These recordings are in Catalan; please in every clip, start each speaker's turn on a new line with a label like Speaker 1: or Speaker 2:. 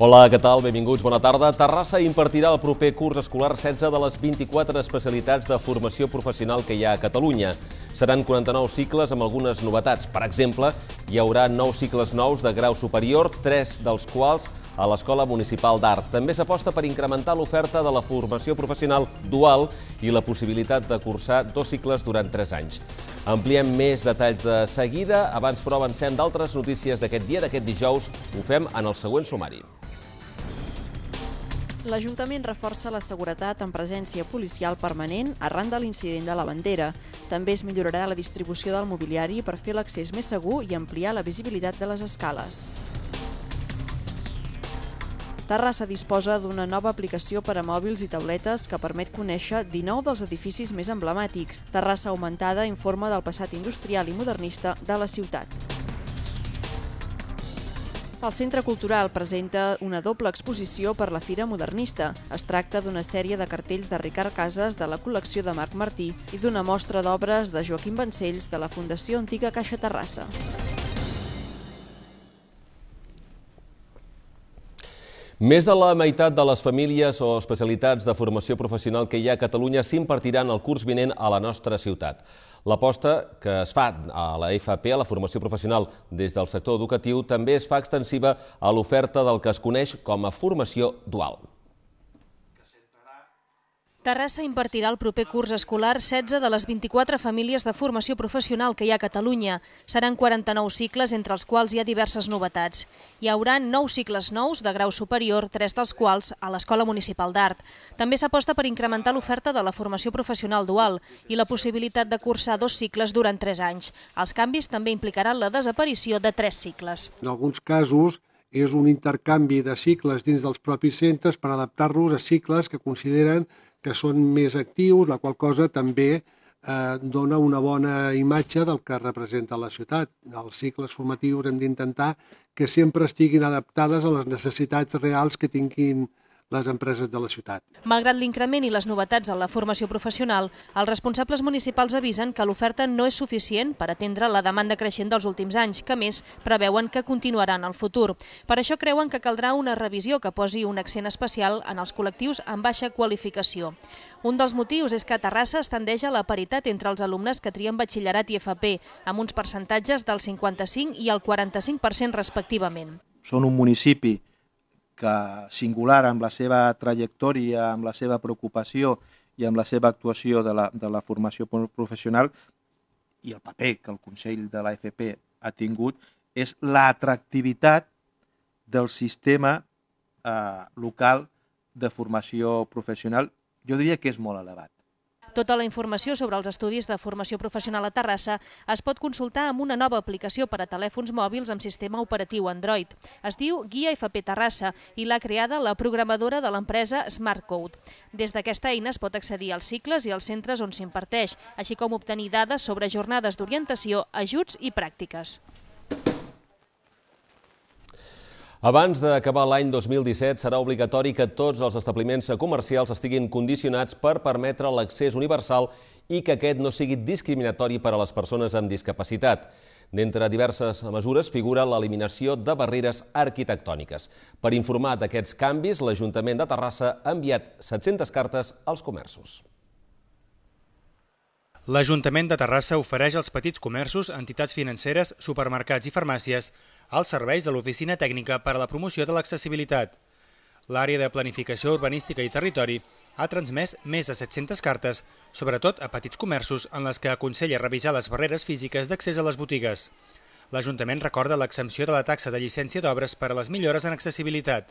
Speaker 1: Hola, què tal? Benvinguts, bona tarda. Terrassa impartirà el proper curs escolar 16 de les 24 especialitats de formació professional que hi ha a Catalunya. Seran 49 cicles amb algunes novetats. Per exemple, hi haurà 9 cicles nous de grau superior, 3 dels quals a l'Escola Municipal d'Art. També s'aposta per incrementar l'oferta de la formació professional dual i la possibilitat de cursar dos cicles durant 3 anys. Ampliem més detalls de seguida. Abans, però, avancem d'altres notícies d'aquest dia, d'aquest dijous. Ho fem en el següent sumari
Speaker 2: l'Ajuntament reforça la seguretat amb presència policial permanent arran de l'incident de la bandera. També es millorarà la distribució del mobiliari per fer l'accés més segur i ampliar la visibilitat de les escales. Terrassa disposa d'una nova aplicació per a mòbils i tauletes que permet conèixer 19 dels edificis més emblemàtics. Terrassa Augmentada informa del passat industrial i modernista de la ciutat. El Centre Cultural presenta una doble exposició per la Fira Modernista. Es tracta d'una sèrie de cartells de Ricard Casas de la col·lecció de Marc Martí i d'una mostra d'obres de Joaquim Vancells de la Fundació Antiga Caixa Terrassa.
Speaker 1: Més de la meitat de les famílies o especialitats de formació professional que hi ha a Catalunya s'impartiran el curs vinent a la nostra ciutat. L'aposta que es fa a la FP, a la formació professional des del sector educatiu, també es fa extensiva a l'oferta del que es coneix com a formació dual.
Speaker 2: Terrassa impartirà el proper curs escolar 16 de les 24 famílies de formació professional que hi ha a Catalunya. Seran 49 cicles, entre els quals hi ha diverses novetats. Hi haurà 9 cicles nous de grau superior, 3 dels quals a l'Escola Municipal d'Art. També s'aposta per incrementar l'oferta de la formació professional dual i la possibilitat de cursar dos cicles durant 3 anys. Els canvis també implicaran la desaparició de 3 cicles.
Speaker 1: En alguns casos és un intercanvi de cicles dins dels propis centres per adaptar-los a cicles que consideren que són més actius, la qual cosa també eh, dona una bona imatge del que representa la ciutat. Els cicles formatius hem d'intentar que sempre estiguin adaptades a les necessitats reals que tinguin eh, les empreses de la ciutat.
Speaker 2: Malgrat l'increment i les novetats en la formació professional, els responsables municipals avisen que l'oferta no és suficient per atendre la demanda creixent dels últims anys, que més preveuen que continuarà en el futur. Per això creuen que caldrà una revisió que posi un accent especial en els col·lectius amb baixa qualificació. Un dels motius és que Terrassa es tendeix a la paritat entre els alumnes que trien batxillerat i FP, amb uns percentatges del 55 i el 45% respectivament.
Speaker 3: Són un municipi que singular amb la seva trajectòria, amb la seva preocupació i amb la seva actuació de la, de la formació professional i el paper que el Consell de l'AFP ha tingut és l'atractivitat del sistema eh, local de formació professional. Jo
Speaker 4: diria que és molt elevat.
Speaker 2: Tota la informació sobre els estudis de formació professional a Terrassa es pot consultar amb una nova aplicació per a telèfons mòbils amb sistema operatiu Android. Es diu Guia FP Terrassa i l'ha creada la programadora de l'empresa SmartCode. Des d'aquesta eina es pot accedir als cicles i als centres on s'imparteix, així com obtenir dades sobre jornades d'orientació, ajuts i pràctiques.
Speaker 1: Abans d'acabar l'any 2017 serà obligatori que tots els establiments comercials estiguin condicionats per permetre l'accés universal i que aquest no sigui discriminatori per a les persones amb discapacitat. D'entre diverses mesures figura l'eliminació de barreres arquitectòniques. Per informar d'aquests canvis, l'Ajuntament de Terrassa ha enviat 700 cartes als comerços. L'Ajuntament de Terrassa ofereix als petits
Speaker 3: comerços, entitats financeres, supermercats i farmàcies als serveis de l'Oficina Tècnica per a la Promoció de l'Accessibilitat. L'àrea de Planificació Urbanística i Territori ha transmès més de 700 cartes, sobretot a petits comerços en les que aconsella revisar les barreres físiques d'accés a les botigues. L'Ajuntament recorda l'exempció de la taxa de llicència d'obres per a les millores en accessibilitat.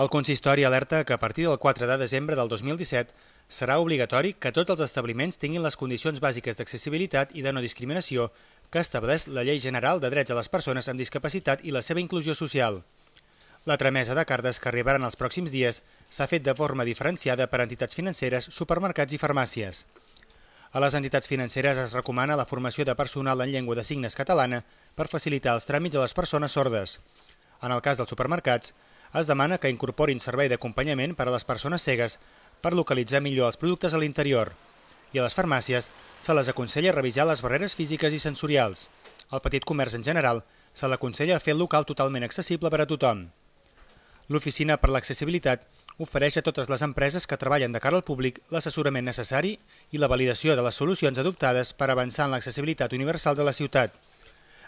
Speaker 3: El consistori alerta que a partir del 4 de desembre del 2017 serà obligatori que tots els establiments tinguin les condicions bàsiques d'accessibilitat i de no discriminació que estableix la Llei General de Drets a les Persones amb Discapacitat i la seva inclusió social. La tramesa de cartes que arribaran els pròxims dies s'ha fet de forma diferenciada per entitats financeres, supermercats i farmàcies. A les entitats financeres es recomana la formació de personal en llengua de signes catalana per facilitar els tràmits a les persones sordes. En el cas dels supermercats, es demana que incorporin servei d'acompanyament per a les persones cegues per localitzar millor els productes a l'interior i a les farmàcies se les aconsella revisar les barreres físiques i sensorials. Al petit comerç en general se l'aconsella fer el local totalment accessible per a tothom. L'Oficina per l'Accessibilitat ofereix a totes les empreses que treballen de cara al públic l'assessorament necessari i la validació de les solucions adoptades per avançar en l'accessibilitat universal de la ciutat.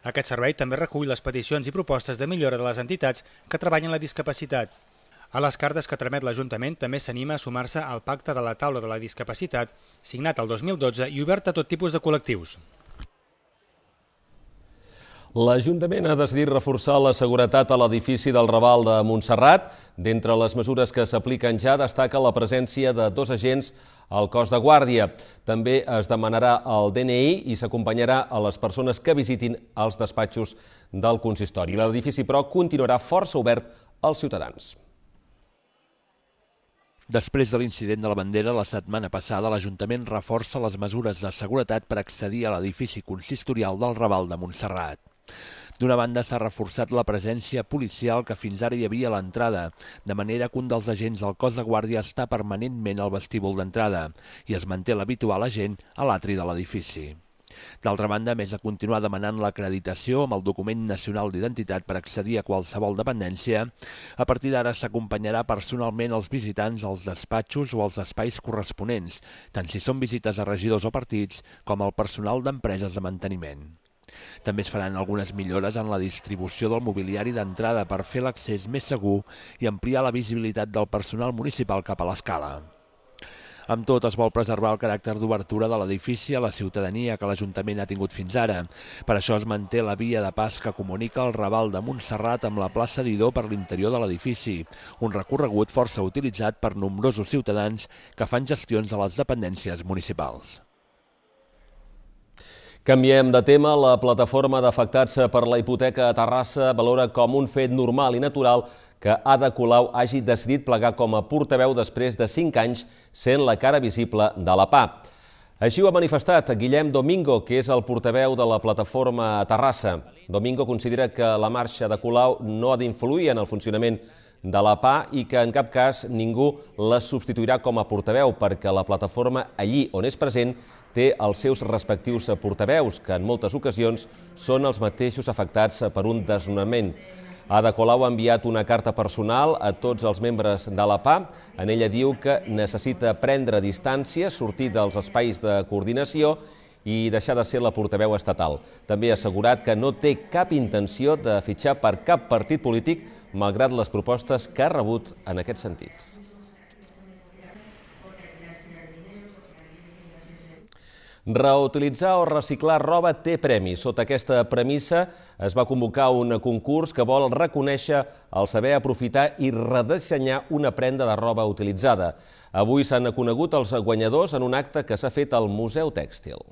Speaker 3: Aquest servei també recull les peticions i propostes de millora de les entitats que treballen la discapacitat. A les cartes que tramet l'Ajuntament també s'anima a sumar-se al pacte de la taula de la discapacitat, signat el 2012 i obert a tot tipus de col·lectius.
Speaker 1: L'Ajuntament ha decidit reforçar la seguretat a l'edifici del Raval de Montserrat. D'entre les mesures que s'apliquen ja destaca la presència de dos agents al cos de guàrdia. També es demanarà el DNI i s'acompanyarà a les persones que visitin els despatxos del consistori. L'edifici, però, continuarà força obert
Speaker 4: als ciutadans. Després de l'incident de la bandera la setmana passada, l'Ajuntament reforça les mesures de seguretat per accedir a l'edifici consistorial del Raval de Montserrat. D'una banda, s'ha reforçat la presència policial que fins ara hi havia a l'entrada, de manera que un dels agents del cos de guàrdia està permanentment al vestíbul d'entrada i es manté l'habitual agent a l'atri de l'edifici. D'altra banda, més de continuar demanant l'acreditació amb el document nacional d'identitat per accedir a qualsevol dependència, a partir d'ara s'acompanyarà personalment els visitants als despatxos o als espais corresponents, tant si són visites a regidors o partits com al personal d'empreses de manteniment. També es faran algunes millores en la distribució del mobiliari d'entrada per fer l'accés més segur i ampliar la visibilitat del personal municipal cap a l'escala. Amb tot, es vol preservar el caràcter d'obertura de l'edifici a la ciutadania que l'Ajuntament ha tingut fins ara. Per això es manté la via de pas que comunica el Raval de Montserrat amb la plaça d'Idó per l'interior de l'edifici, un recorregut força utilitzat per nombrosos ciutadans que fan gestions a les dependències municipals. Canviem de tema.
Speaker 1: La plataforma d'afectats per la hipoteca a Terrassa valora com un fet normal i natural que Ada Colau hagi decidit plegar com a portaveu després de 5 anys sent la cara visible de la PA. Així ho ha manifestat Guillem Domingo, que és el portaveu de la plataforma a Terrassa. Domingo considera que la marxa de Colau no ha d'influir en el funcionament de la PA i que en cap cas ningú la substituirà com a portaveu perquè la plataforma allí on és present té els seus respectius portaveus, que en moltes ocasions són els mateixos afectats per un desnonament. Ada Colau ha enviat una carta personal a tots els membres de la PA. En ella diu que necessita prendre distància, sortir dels espais de coordinació i deixar de ser la portaveu estatal. També ha assegurat que no té cap intenció de fitxar per cap partit polític, malgrat les propostes que ha rebut en aquest sentit. Reutilitzar o reciclar roba té premi. Sota aquesta premissa es va convocar un concurs que vol reconèixer el saber aprofitar i redessenyar una prenda de roba utilitzada. Avui s'han conegut els guanyadors en un acte que s'ha fet al Museu Tèxtil.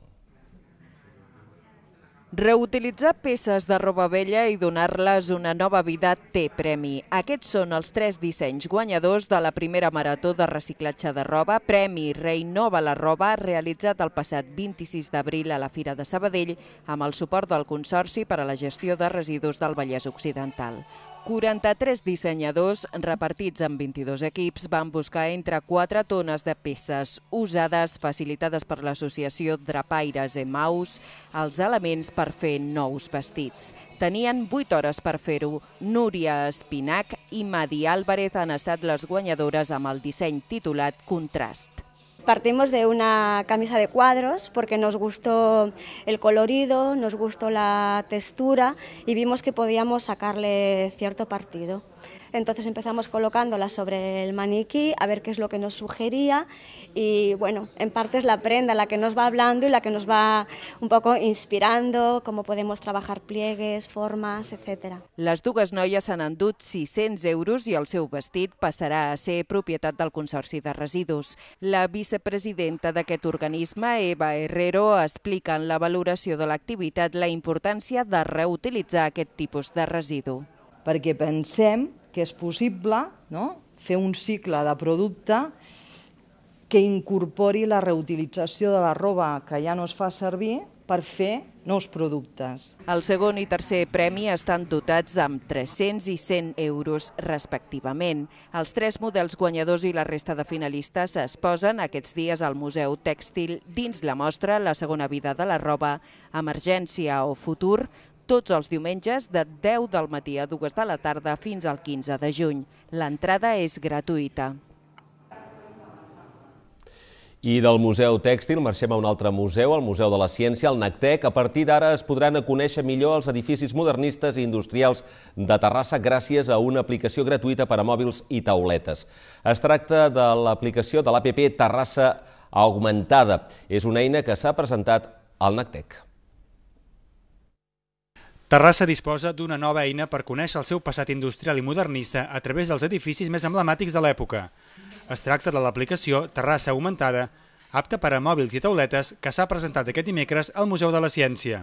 Speaker 5: Reutilitzar peces de roba vella i donar-les una nova vida té premi. Aquests són els tres dissenys guanyadors de la primera marató de reciclatge de roba, Premi Reinova la roba, realitzat el passat 26 d'abril a la Fira de Sabadell amb el suport del Consorci per a la gestió de residus del Vallès Occidental. 43 dissenyadors repartits en 22 equips van buscar entre 4 tones de peces usades facilitades per l'associació Drapaires e Maus els elements per fer nous vestits. Tenien 8 hores per fer-ho. Núria Espinac i Madi Álvarez han estat les guanyadores amb el disseny titulat Contrast. Partimos de una camisa de cuadros porque nos gustó el colorido, nos gustó la textura y vimos que podíamos sacarle cierto partido. Entonces empezamos colocándola sobre el maniquí a ver qué es lo que nos sugería y bueno, en parte es la prenda la que nos va hablando y la que nos va un poco inspirando cómo podemos trabajar pliegues, formas, etc. Les dues noies han endut 600 euros i el seu vestit passarà a ser propietat del Consorci de Residus. La vicepresidenta d'aquest organisme, Eva Herrero, explica en la valoració de l'activitat la importància de reutilitzar aquest tipus de residu. Perquè pensem que és possible no? fer un cicle de producte que incorpori la reutilització de la roba que ja no es fa servir per fer nous productes. El segon i tercer premi estan dotats amb 300 i 100 euros respectivament. Els tres models guanyadors i la resta de finalistes s'exposen aquests dies al Museu Tèxtil dins la mostra La segona vida de la roba, Emergència o Futur, tots els diumenges de 10 del matí a 2 de la tarda fins al 15 de juny. L'entrada és gratuïta.
Speaker 1: I del Museu Tèxtil marxem a un altre museu, el Museu de la Ciència, el NACTEC. A partir d'ara es podran conèixer millor els edificis modernistes i industrials de Terrassa gràcies a una aplicació gratuïta per a mòbils i tauletes. Es tracta de l'aplicació de l'APP Terrassa Augmentada. És una eina que s'ha presentat al NACTEC.
Speaker 3: Terrassa disposa d'una nova eina per conèixer el seu passat industrial i modernista a través dels edificis més emblemàtics de l'època. Es tracta de l'aplicació Terrassa Augmentada, apta per a mòbils i tauletes que s'ha presentat aquest dimecres al Museu de la Ciència.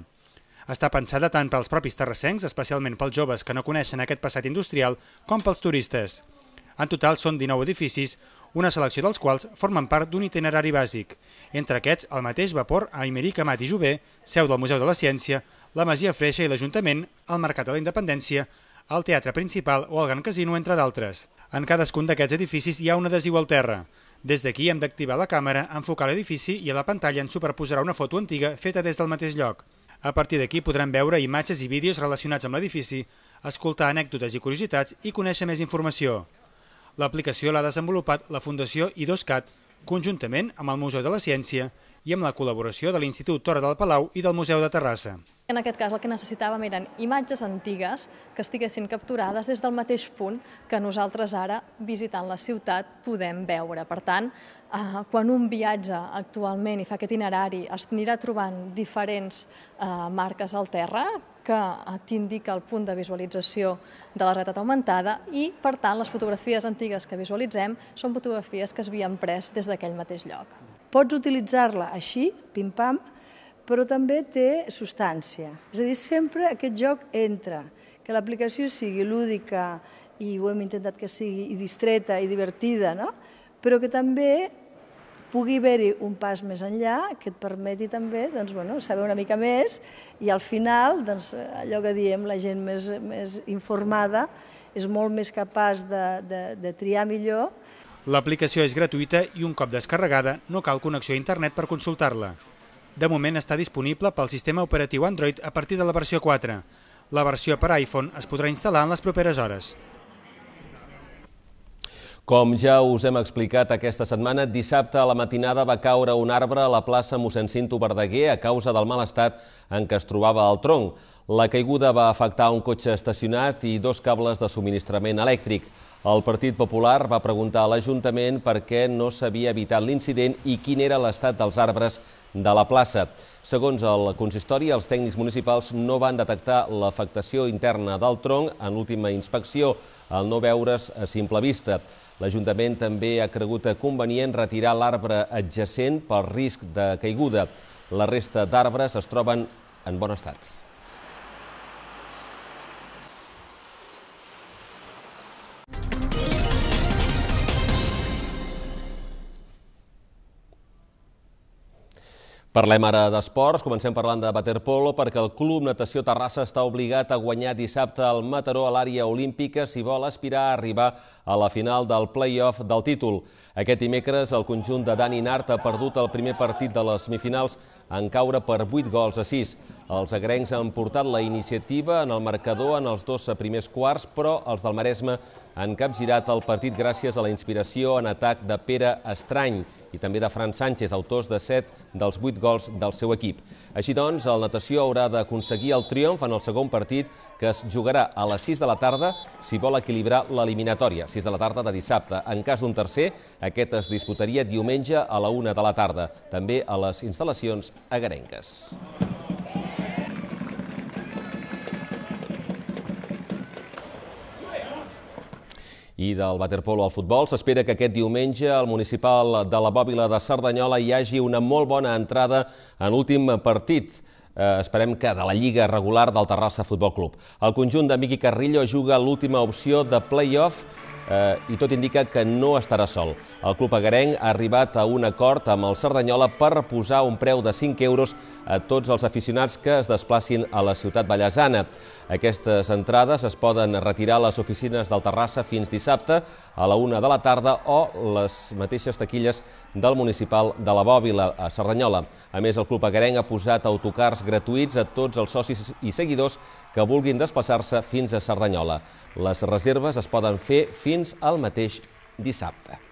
Speaker 3: Està pensada tant pels propis terrassencs, especialment pels joves que no coneixen aquest passat industrial, com pels turistes. En total són 19 edificis, una selecció dels quals formen part d'un itinerari bàsic. Entre aquests, el mateix vapor a Imeric Amat i Jové, seu del Museu de la Ciència, la Masia Freixa i l'Ajuntament, el Mercat de la Independència, el Teatre Principal o el Gran Casino, entre d'altres. En cadascun d'aquests edificis hi ha una desigual terra. Des d'aquí hem d'activar la càmera, enfocar l'edifici i a la pantalla ens superposarà una foto antiga feta des del mateix lloc. A partir d'aquí podran veure imatges i vídeos relacionats amb l'edifici, escoltar anècdotes i curiositats i conèixer més informació. L'aplicació l'ha desenvolupat la Fundació I2CAT, conjuntament amb el Museu de la Ciència i amb la col·laboració de l'Institut Torre del Palau i del Museu de Terrassa.
Speaker 1: En
Speaker 2: aquest cas el que necessitàvem eren imatges antigues que estiguessin capturades des del mateix punt que nosaltres ara, visitant la ciutat, podem veure. Per tant, eh, quan un viatja actualment i fa aquest itinerari, es anirà trobant diferents eh, marques al terra que eh, t'indica el punt de visualització de la realitat augmentada i, per tant, les fotografies antigues que visualitzem són fotografies que s'havien pres des d'aquell mateix lloc.
Speaker 5: Pots utilitzar-la així, pim-pam, però també té substància. És a dir, sempre aquest joc entra, que l'aplicació sigui lúdica i ho hem intentat que sigui i distreta i divertida, no? però que també pugui haver-hi un pas més enllà que et permeti també doncs, bueno, saber una mica més i al final doncs, allò que diem la gent més, més informada és molt més capaç de, de, de triar millor.
Speaker 3: L'aplicació és gratuïta i un cop descarregada no cal connexió a internet per consultar-la. De moment està disponible pel sistema operatiu Android a partir de la versió 4. La versió per iPhone es podrà instal·lar en les properes hores.
Speaker 1: Com ja us hem explicat aquesta setmana, dissabte a la matinada va caure un arbre a la plaça mossèn Cinto Verdaguer a causa del mal estat en què es trobava el tronc. La caiguda va afectar un cotxe estacionat i dos cables de subministrament elèctric. El Partit Popular va preguntar a l'Ajuntament per què no s'havia evitat l'incident i quin era l'estat dels arbres de la plaça. Segons el consistori, els tècnics municipals no van detectar l'afectació interna del tronc en l'última inspecció, al no veure's a simple vista. L'Ajuntament també ha cregut convenient retirar l'arbre adjacent pel risc de caiguda. La resta d'arbres es troben en bon estat. Parlem ara d'esports, comencem parlant de waterpolo perquè el Club Natació Terrassa està obligat a guanyar dissabte al Mataró a l'àrea olímpica si vol aspirar a arribar a la final del play-off del títol. Aquest dimecres el conjunt de Dani Nart ha perdut el primer partit de les semifinals en caure per 8 gols a 6. Els agrencs han portat la iniciativa en el marcador en els dos primers quarts, però els del Maresme han capgirat el partit gràcies a la inspiració en atac de Pere Estrany i també de Fran Sánchez, autors de 7 dels 8 gols del seu equip. Així doncs, el natació haurà d'aconseguir el triomf en el segon partit que es jugarà a les 6 de la tarda si vol equilibrar l'eliminatòria, 6 de la tarda de dissabte. En cas d'un tercer, aquest es disputaria diumenge a la 1 de la tarda, també a les instal·lacions agarenques. I del waterpolo al futbol s'espera que aquest diumenge al municipal de la Bòbila de Cerdanyola hi hagi una molt bona entrada en l'últim partit eh, esperem que de la Lliga regular del Terrassa Futbol Club. El conjunt de Miqui Carrillo juga l'última opció de play-off eh, i tot indica que no estarà sol. El club agarenc ha arribat a un acord amb el Cerdanyola per posar un preu de 5 euros a tots els aficionats que es desplacin a la ciutat ballesana. Aquestes entrades es poden retirar a les oficines del Terrassa fins dissabte a la una de la tarda o les mateixes taquilles del municipal de la Bòbila, a Cerdanyola. A més, el Club Agarenc ha posat autocars gratuïts a tots els socis i seguidors que vulguin desplaçar-se fins a Cerdanyola. Les reserves es poden fer fins al mateix dissabte.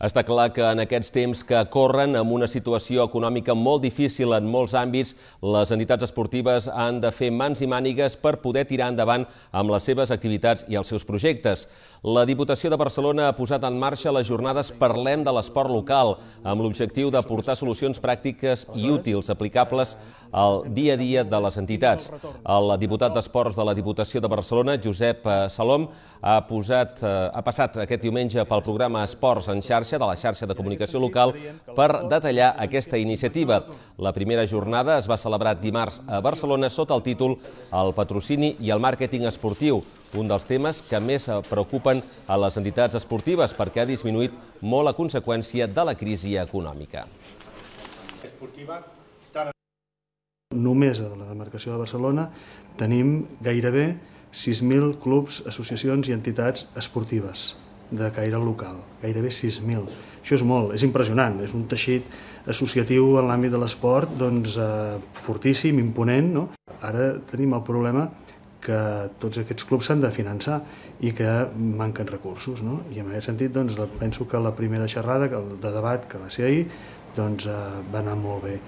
Speaker 1: Està clar que en aquests temps que corren, amb una situació econòmica molt difícil en molts àmbits, les entitats esportives han de fer mans i mànigues per poder tirar endavant amb les seves activitats i els seus projectes. La Diputació de Barcelona ha posat en marxa les jornades Parlem de l'esport local, amb l'objectiu de portar solucions pràctiques i útils aplicables el dia a dia de les entitats. El diputat d'Esports de la Diputació de Barcelona, Josep eh, Salom, ha, posat, eh, ha passat aquest diumenge pel programa Esports en xarxa de la xarxa de comunicació local per detallar aquesta iniciativa. La primera jornada es va celebrar dimarts a Barcelona sota el títol El patrocini i el màrqueting esportiu, un dels temes que més preocupen a les entitats esportives perquè ha disminuït molt a conseqüència de la crisi econòmica.
Speaker 3: Esportiva Només a la demarcació de Barcelona tenim gairebé 6.000 clubs, associacions i entitats esportives de caire local, gairebé 6.000. Això és molt, és impressionant, és un teixit associatiu en l'àmbit de l'esport doncs, eh, fortíssim, imponent. No? Ara tenim el problema que tots aquests clubs s'han de finançar i que manquen recursos. No? I en aquest sentit doncs, penso que la primera xerrada de debat que va ser ahir doncs, eh, va anar molt bé.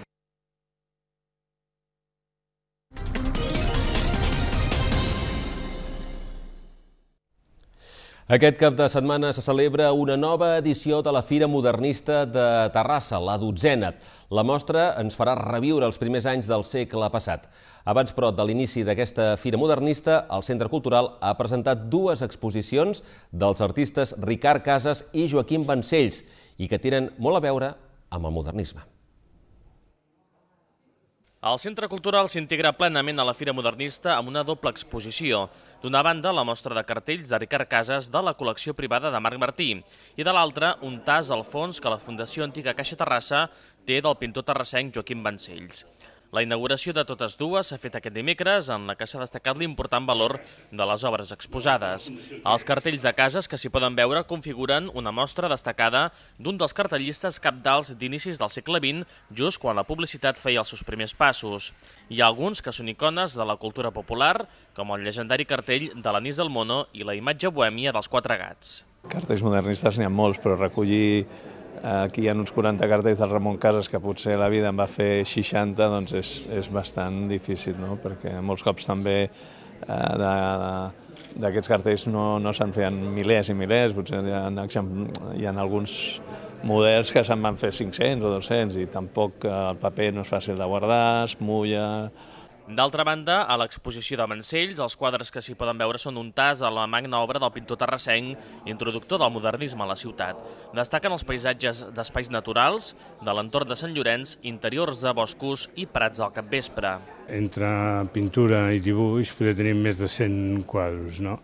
Speaker 1: Aquest cap de setmana se celebra una nova edició de la Fira Modernista de Terrassa, la dotzena. La mostra ens farà reviure els primers anys del segle passat. Abans, però, de l'inici d'aquesta Fira Modernista, el Centre Cultural ha presentat dues exposicions dels artistes Ricard Casas i Joaquim Vancells i que tenen molt a veure amb el modernisme.
Speaker 6: El Centre Cultural s'integra plenament a la Fira Modernista amb una doble exposició. D'una banda, la mostra de cartells de Ricard Casas de la col·lecció privada de Marc Martí i de l'altra, un tas al fons que la Fundació Antiga Caixa Terrassa té del pintor terrassenc Joaquim Vancells. La inauguració de totes dues s'ha fet aquest dimecres, en la que s'ha destacat l'important valor de les obres exposades. Els cartells de cases que s'hi poden veure configuren una mostra destacada d'un dels cartellistes capdals d'inicis del segle XX, just quan la publicitat feia els seus primers passos. Hi ha alguns que són icones de la cultura popular, com el llegendari cartell de l'Anís del Mono i la imatge bohèmia dels Quatre Gats.
Speaker 4: Cartells modernistes n'hi ha molts, però recollir Aquí hi ha uns 40 cartells del Ramon Casas, que potser la vida en va fer 60, doncs és, és bastant difícil, no? perquè molts cops també eh, d'aquests cartells no, no se'n feien milers i milers, potser hi ha, hi ha alguns models que se'n van fer 500 o 200 i tampoc eh, el paper no és fàcil de guardar, es mulla,
Speaker 6: D'altra banda, a l'exposició de Mancells, els quadres que s'hi poden veure són un tas a la magna obra del pintor terrassenc, introductor del modernisme a la ciutat. Destaquen els paisatges d'espais naturals, de l'entorn de Sant Llorenç, interiors de boscos i prats del capvespre.
Speaker 3: Entre pintura i dibuix potser tenim més de 100 quadros, no?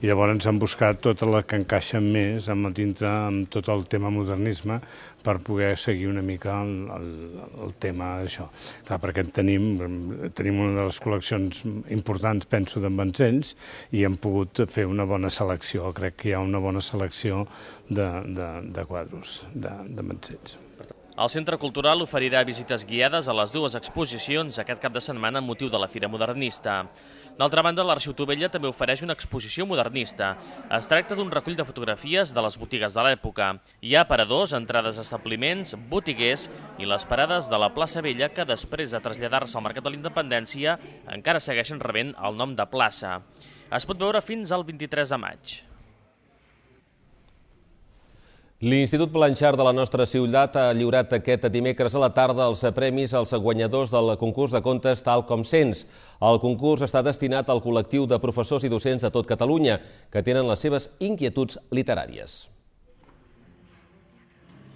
Speaker 3: I llavors ens han buscat tota la que encaixa més amb el tinta, amb tot el tema modernisme, per poder seguir una mica el, el, el tema d'això. Clar, perquè tenim, tenim una de les col·leccions importants, penso, d'en Vancells, i hem pogut fer una bona selecció. Crec que hi ha una bona selecció de, de, de quadros de, de Vancells.
Speaker 6: El Centre Cultural oferirà visites guiades a les dues exposicions aquest cap de setmana amb motiu de la Fira Modernista. D'altra banda, l'Arxiu Tovella també ofereix una exposició modernista. Es tracta d'un recull de fotografies de les botigues de l'època. Hi ha aparadors, entrades a establiments, botiguers i les parades de la plaça Vella que després de traslladar-se al Mercat de la Independència encara segueixen rebent el nom de plaça. Es pot veure fins al 23 de maig.
Speaker 1: L'Institut Planxar de la nostra ciutat ha lliurat aquest dimecres a la tarda els premis als guanyadors del concurs de contes Tal com sents. El concurs està destinat al col·lectiu de professors i docents de tot Catalunya que tenen les seves inquietuds literàries.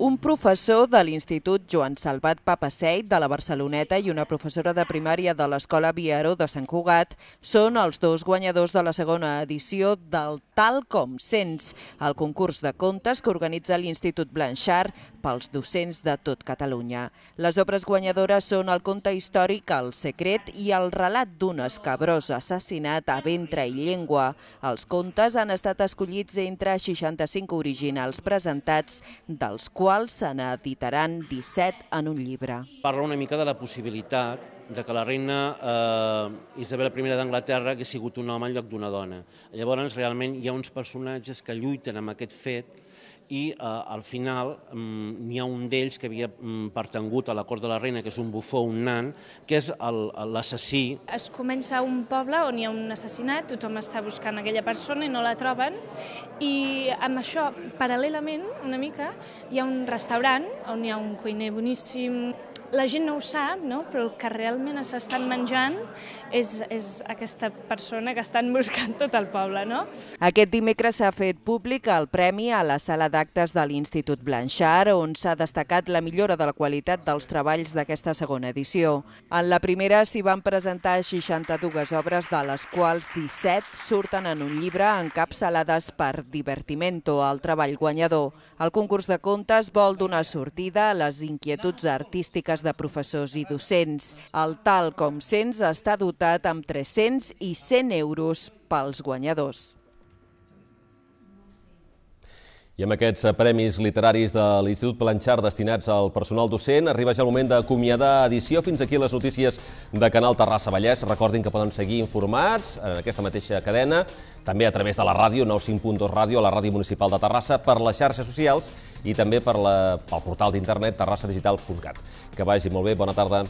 Speaker 5: Un professor de l'Institut Joan Salvat Papaseit de la Barceloneta i una professora de primària de l'Escola Viaró de Sant Cugat són els dos guanyadors de la segona edició del Tal com Sents, el concurs de contes que organitza l'Institut Blanchard pels docents de tot Catalunya. Les obres guanyadores són el conte històric El secret i el relat d'un escabrós assassinat a ventre i llengua. Els contes han estat escollits entre 65 originals presentats, dels quals se n'editaran 17 en un llibre. Parla una mica de la possibilitat
Speaker 3: de que la reina eh, Isabel I d'Anglaterra hagués sigut un home en lloc d'una dona. Llavors, realment, hi ha uns personatges que lluiten amb aquest fet i eh, al final mm, n'hi ha un d'ells que havia mm, pertangut a la cort de la reina, que és un bufó, un nan, que
Speaker 6: és l'assassí.
Speaker 2: Es comença un poble on hi ha un assassinat, tothom està buscant aquella persona i no la troben, i amb això, paral·lelament, una mica, hi ha un restaurant on hi ha un cuiner boníssim, la gent no ho sap, no? però el que realment s'estan menjant és, és aquesta persona que estan buscant tot el poble. No?
Speaker 5: Aquest dimecres s'ha fet públic el premi a la sala d'actes de l'Institut Blanchard, on s'ha destacat la millora de la qualitat dels treballs d'aquesta segona edició. En la primera s'hi van presentar 62 obres, de les quals 17 surten en un llibre encapçalades per Divertimento, el treball guanyador. El concurs de contes vol donar sortida a les inquietuds artístiques de professors i docents. El tal com sents està dotat resultat amb 300 i 100 euros pels guanyadors.
Speaker 1: I amb aquests premis literaris de l'Institut Planxar destinats al personal docent, arriba ja el moment d'acomiadar edició. Fins aquí les notícies de Canal Terrassa Vallès. Recordin que poden seguir informats en aquesta mateixa cadena, també a través de la ràdio, 95.2 Ràdio, a la Ràdio Municipal de Terrassa, per les xarxes socials i també per la, pel portal d'internet terrassadigital.cat. Que vagi molt bé, bona tarda.